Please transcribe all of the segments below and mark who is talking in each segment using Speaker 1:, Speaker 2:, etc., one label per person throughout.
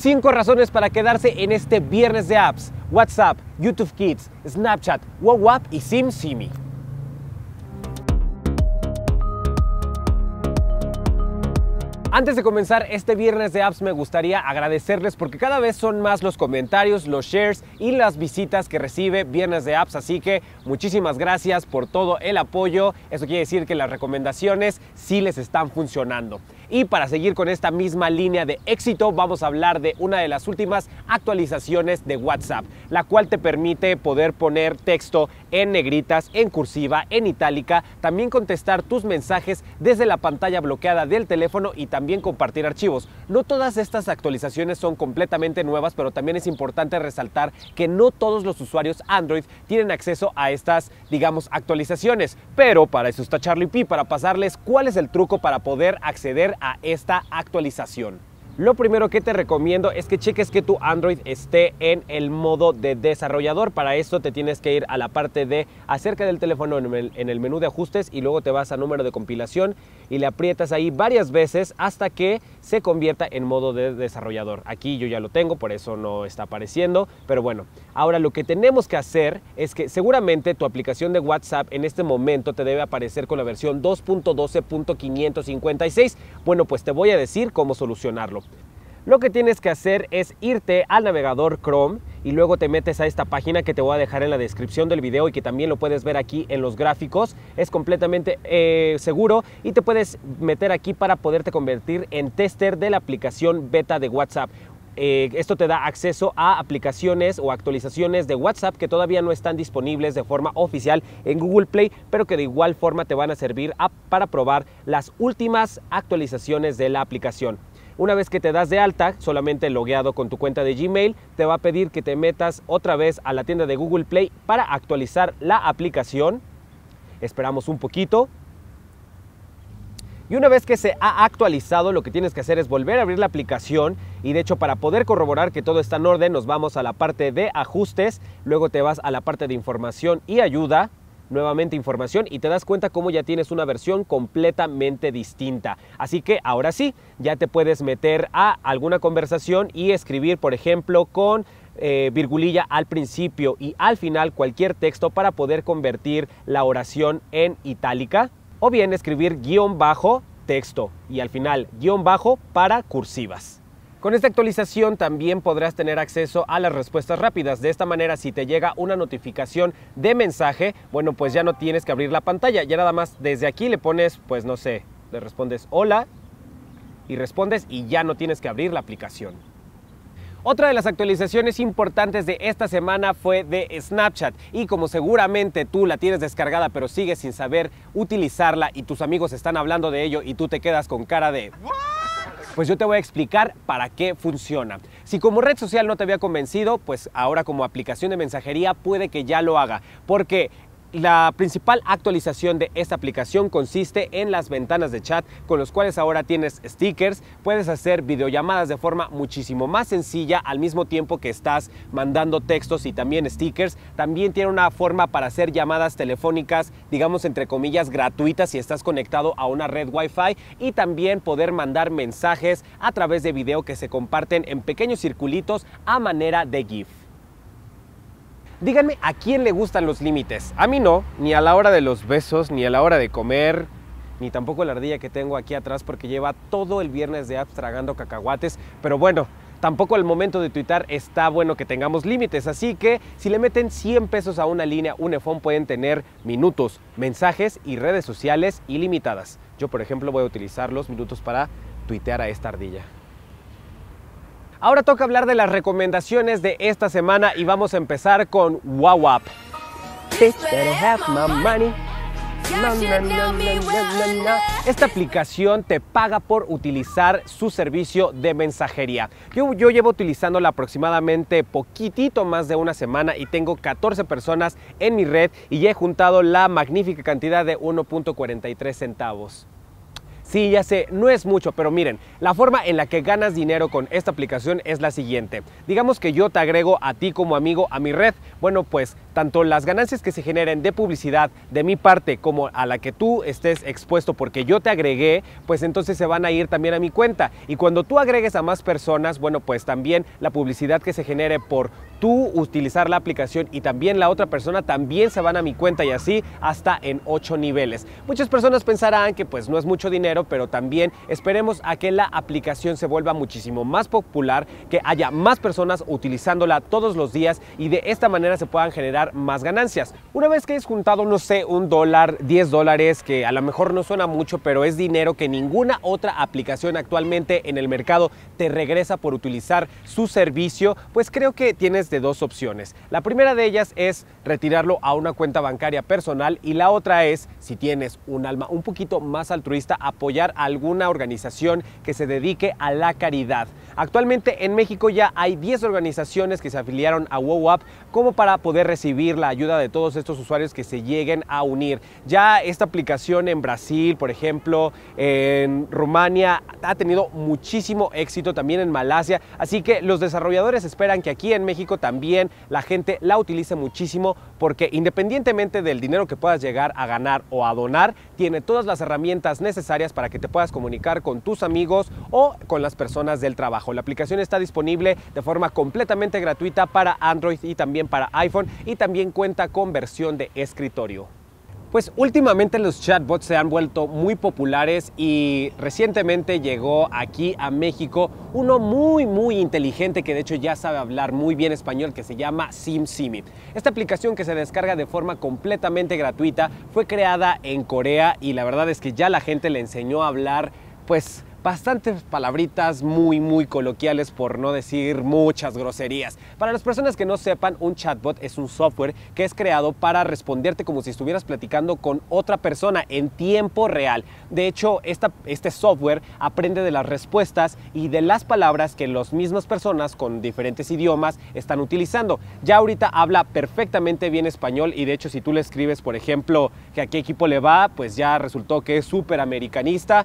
Speaker 1: Cinco razones para quedarse en este viernes de apps. WhatsApp, YouTube Kids, Snapchat, WoWAP y SimSimi. Antes de comenzar este viernes de apps me gustaría agradecerles porque cada vez son más los comentarios, los shares y las visitas que recibe viernes de apps, así que muchísimas gracias por todo el apoyo, eso quiere decir que las recomendaciones sí les están funcionando. Y para seguir con esta misma línea de éxito, vamos a hablar de una de las últimas actualizaciones de WhatsApp, la cual te permite poder poner texto en negritas, en cursiva, en itálica, también contestar tus mensajes desde la pantalla bloqueada del teléfono y también compartir archivos. No todas estas actualizaciones son completamente nuevas, pero también es importante resaltar que no todos los usuarios Android tienen acceso a estas, digamos, actualizaciones. Pero para eso está Charlie P, para pasarles cuál es el truco para poder acceder a esta actualización. Lo primero que te recomiendo es que cheques que tu Android esté en el modo de desarrollador. Para esto te tienes que ir a la parte de acerca del teléfono en el, menú de ajustes y luego te vas a número de compilación y le aprietas ahí varias veces hasta que se convierta en modo de desarrollador. Aquí yo ya lo tengo, por eso no está apareciendo, pero bueno. Ahora lo que tenemos que hacer es que seguramente tu aplicación de WhatsApp en este momento te debe aparecer con la versión 2.12.556. Bueno, pues te voy a decir cómo solucionarlo. Lo que tienes que hacer es irte al navegador Chrome y luego te metes a esta página que te voy a dejar en la descripción del video y que también lo puedes ver aquí en los gráficos. Es completamente eh, seguro y te puedes meter aquí para poderte convertir en tester de la aplicación beta de WhatsApp. Eh, esto te da acceso a aplicaciones o actualizaciones de WhatsApp que todavía no están disponibles de forma oficial en Google Play, pero que de igual forma te van a servir para probar las últimas actualizaciones de la aplicación. Una vez que te das de alta, solamente logueado con tu cuenta de Gmail, te va a pedir que te metas otra vez a la tienda de Google Play para actualizar la aplicación. Esperamos un poquito. Y una vez que se ha actualizado, lo que tienes que hacer es volver a abrir la aplicación y de hecho para poder corroborar que todo está en orden, nos vamos a la parte de ajustes, luego te vas a la parte de información y ayuda, nuevamente información y te das cuenta cómo ya tienes una versión completamente distinta. Así que ahora sí, ya te puedes meter a alguna conversación y escribir, por ejemplo, con eh, virgulilla al principio y al final cualquier texto para poder convertir la oración en itálica o bien escribir guión bajo texto y al final guión bajo para cursivas. Con esta actualización también podrás tener acceso a las respuestas rápidas. De esta manera, si te llega una notificación de mensaje, bueno, pues ya no tienes que abrir la pantalla. Ya nada más desde aquí le pones, pues no sé, le respondes hola y respondes y ya no tienes que abrir la aplicación. Otra de las actualizaciones importantes de esta semana fue de Snapchat y como seguramente tú la tienes descargada pero sigues sin saber utilizarla y tus amigos están hablando de ello y tú te quedas con cara de... Pues yo te voy a explicar para qué funciona. Si como red social no te había convencido, pues ahora como aplicación de mensajería puede que ya lo haga, porque la principal actualización de esta aplicación consiste en las ventanas de chat con los cuales ahora tienes stickers, puedes hacer videollamadas de forma muchísimo más sencilla al mismo tiempo que estás mandando textos y también stickers. También tiene una forma para hacer llamadas telefónicas, digamos entre comillas, gratuitas si estás conectado a una red Wi-Fi y también poder mandar mensajes a través de video que se comparten en pequeños circulitos a manera de GIF. Díganme a quién le gustan los límites. A mí no, ni a la hora de los besos, ni a la hora de comer, ni tampoco la ardilla que tengo aquí atrás porque lleva todo el viernes de apps tragando cacahuates. Pero bueno, tampoco al momento de tuitar está bueno que tengamos límites. Así que si le meten 100 pesos a una línea, un pueden tener minutos, mensajes y redes sociales ilimitadas. Yo, por ejemplo, voy a utilizar los minutos para tuitear a esta ardilla. Ahora toca hablar de las recomendaciones de esta semana y vamos a empezar con WAWAP. Esta aplicación te paga por utilizar su servicio de mensajería. Yo, yo, llevo utilizándola aproximadamente poquitito más de una semana y tengo 14 personas en mi red y ya he juntado la magnífica cantidad de 1.43 centavos. Sí, ya sé, no es mucho, pero miren, la forma en la que ganas dinero con esta aplicación es la siguiente. Digamos que yo te agrego a ti como amigo a mi red. Bueno, pues tanto las ganancias que se generen de publicidad de mi parte como a la que tú estés expuesto porque yo te agregué, pues entonces se van a ir también a mi cuenta. Y cuando tú agregues a más personas, bueno, pues también la publicidad que se genere por tú utilizar la aplicación y también la otra persona también se van a mi cuenta y así hasta en ocho niveles. Muchas personas pensarán que pues no es mucho dinero, pero también esperemos a que la aplicación se vuelva muchísimo más popular, que haya más personas utilizándola todos los días y de esta manera se puedan generar más ganancias. Una vez que hayas juntado, no sé, un dólar, 10 dólares, que a lo mejor no suena mucho, pero es dinero que ninguna otra aplicación actualmente en el mercado te regresa por utilizar su servicio, pues creo que tienes de dos opciones. La primera de ellas es retirarlo a una cuenta bancaria personal y la otra es, si tienes un alma un poquito más altruista, apoyar a alguna organización que se dedique a la caridad. Actualmente en México ya hay 10 organizaciones que se afiliaron a WoWAP como para poder recibir la ayuda de todos estos usuarios que se lleguen a unir. Ya esta aplicación en Brasil, por ejemplo, en Rumania, ha tenido muchísimo éxito, también en Malasia, así que los desarrolladores esperan que aquí en México también la gente la utilice muchísimo porque independientemente del dinero que puedas llegar a ganar o a donar, tiene todas las herramientas necesarias para que te puedas comunicar con tus amigos o con las personas del trabajo. La aplicación está disponible de forma completamente gratuita para Android y también para iPhone y también cuenta con versión de escritorio. Pues últimamente los chatbots se han vuelto muy populares y recientemente llegó aquí a México uno muy muy inteligente que de hecho ya sabe hablar muy bien español que se llama SimSimi. Esta aplicación que se descarga de forma completamente gratuita fue creada en Corea y la verdad es que ya la gente le enseñó a hablar pues bastantes palabritas muy muy coloquiales por no decir muchas groserías. Para las personas que no sepan, un chatbot es un software que es creado para responderte como si estuvieras platicando con otra persona en tiempo real. De hecho, este software aprende de las respuestas y de las palabras que las mismas personas con diferentes idiomas están utilizando. Ya ahorita habla perfectamente bien español y de hecho si tú le escribes, por ejemplo, que a qué equipo le va, pues ya resultó que es súper americanista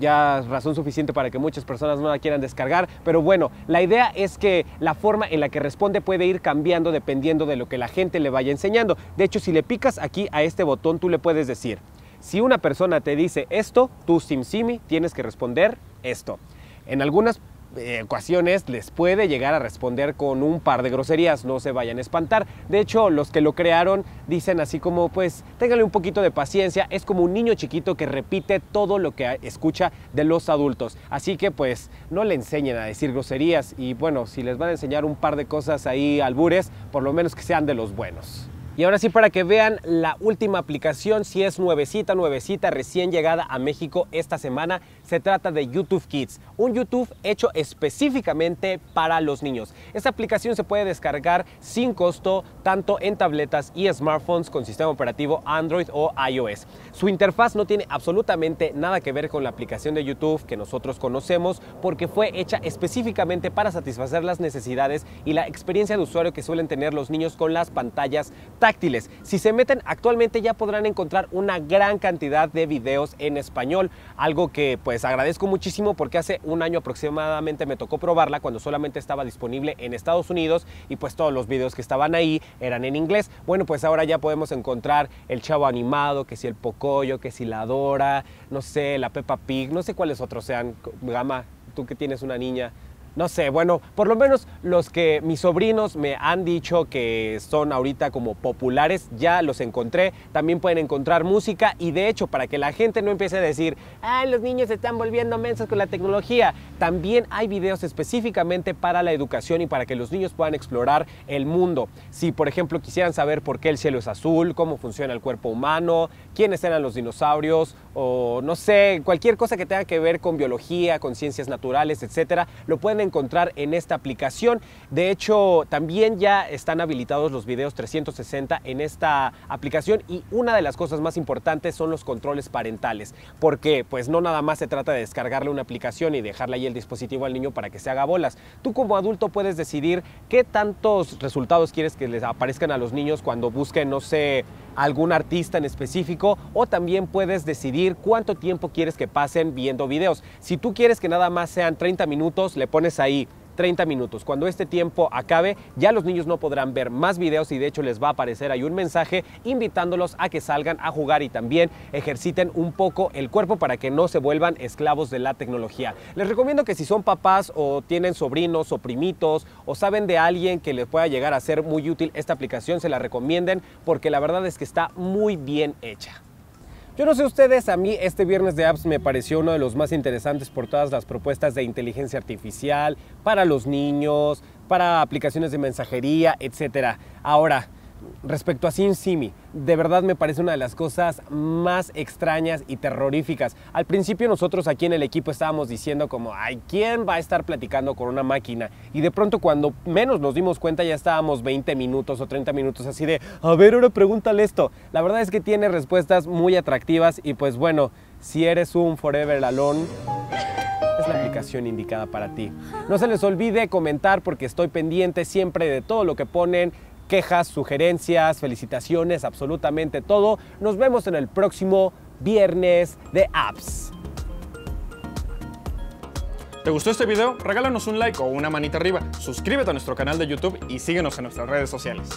Speaker 1: ya razón suficiente para que muchas personas no la quieran descargar, pero bueno, la idea es que la forma en la que responde puede ir cambiando dependiendo de lo que la gente le vaya enseñando. De hecho, si le picas aquí a este botón, tú le puedes decir, si una persona te dice esto, tú SimSimi tienes que responder esto. En algunas ecuaciones les puede llegar a responder con un par de groserías, no se vayan a espantar. De hecho, los que lo crearon dicen así como, pues, ténganle un poquito de paciencia, es como un niño chiquito que repite todo lo que escucha de los adultos. Así que, pues, no le enseñen a decir groserías y, bueno, si les van a enseñar un par de cosas ahí albures, por lo menos que sean de los buenos. Y ahora sí, para que vean la última aplicación, si es nuevecita, nuevecita, recién llegada a México esta semana, se trata de YouTube Kids, un YouTube hecho específicamente para los niños. Esta aplicación se puede descargar sin costo tanto en tabletas y smartphones con sistema operativo Android o iOS. Su interfaz no tiene absolutamente nada que ver con la aplicación de YouTube que nosotros conocemos porque fue hecha específicamente para satisfacer las necesidades y la experiencia de usuario que suelen tener los niños con las pantallas táctiles. Si se meten actualmente ya podrán encontrar una gran cantidad de videos en español, algo que pues les pues agradezco muchísimo porque hace un año aproximadamente me tocó probarla cuando solamente estaba disponible en Estados Unidos y pues todos los videos que estaban ahí eran en inglés. Bueno, pues ahora ya podemos encontrar el chavo animado, que si el pocoyo, que si la Dora, no sé, la Peppa Pig, no sé cuáles otros sean, gama, tú que tienes una niña, no sé, bueno, por lo menos los que mis sobrinos me han dicho que son ahorita como populares, ya los encontré. También pueden encontrar música y de hecho, para que la gente no empiece a decir, ¡Ay, los niños se están volviendo mensos con la tecnología, también hay videos específicamente para la educación y para que los niños puedan explorar el mundo. Si, por ejemplo, quisieran saber por qué el cielo es azul, cómo funciona el cuerpo humano, quiénes eran los dinosaurios, o no sé, cualquier cosa que tenga que ver con biología, con ciencias naturales, etcétera, lo pueden encontrar en esta aplicación. De hecho, también ya están habilitados los videos 360 en esta aplicación y una de las cosas más importantes son los controles parentales, porque pues no nada más se trata de descargarle una aplicación y dejarle ahí el dispositivo al niño para que se haga bolas. Tú como adulto puedes decidir qué tantos resultados quieres que les aparezcan a los niños cuando busquen, no sé, algún artista en específico o también puedes decidir cuánto tiempo quieres que pasen viendo videos. Si tú quieres que nada más sean 30 minutos, le pones ahí 30 minutos. Cuando este tiempo acabe, ya los niños no podrán ver más videos y de hecho les va a aparecer ahí un mensaje invitándolos a que salgan a jugar y también ejerciten un poco el cuerpo para que no se vuelvan esclavos de la tecnología. Les recomiendo que si son papás o tienen sobrinos o primitos o saben de alguien que les pueda llegar a ser muy útil esta aplicación, se la recomienden porque la verdad es que está muy bien hecha. Yo no sé ustedes, a mí este viernes de apps me pareció uno de los más interesantes por todas las propuestas de inteligencia artificial, para los niños, para aplicaciones de mensajería, etc. Ahora, respecto a Sin Simi, de verdad me parece una de las cosas más extrañas y terroríficas. Al principio nosotros aquí en el equipo estábamos diciendo como, ay, ¿quién va a estar platicando con una máquina? Y de pronto cuando menos nos dimos cuenta ya estábamos 20 minutos o 30 minutos así de, a ver, ahora pregúntale esto. La verdad es que tiene respuestas muy atractivas y pues bueno, si eres un Forever Alone es la aplicación indicada para ti. No se les olvide comentar porque estoy pendiente siempre de todo lo que ponen quejas, sugerencias, felicitaciones, absolutamente todo. Nos vemos en el próximo viernes de apps. ¿Te gustó este video? Regálanos un like o una manita arriba, suscríbete a nuestro canal de YouTube y síguenos en nuestras redes sociales.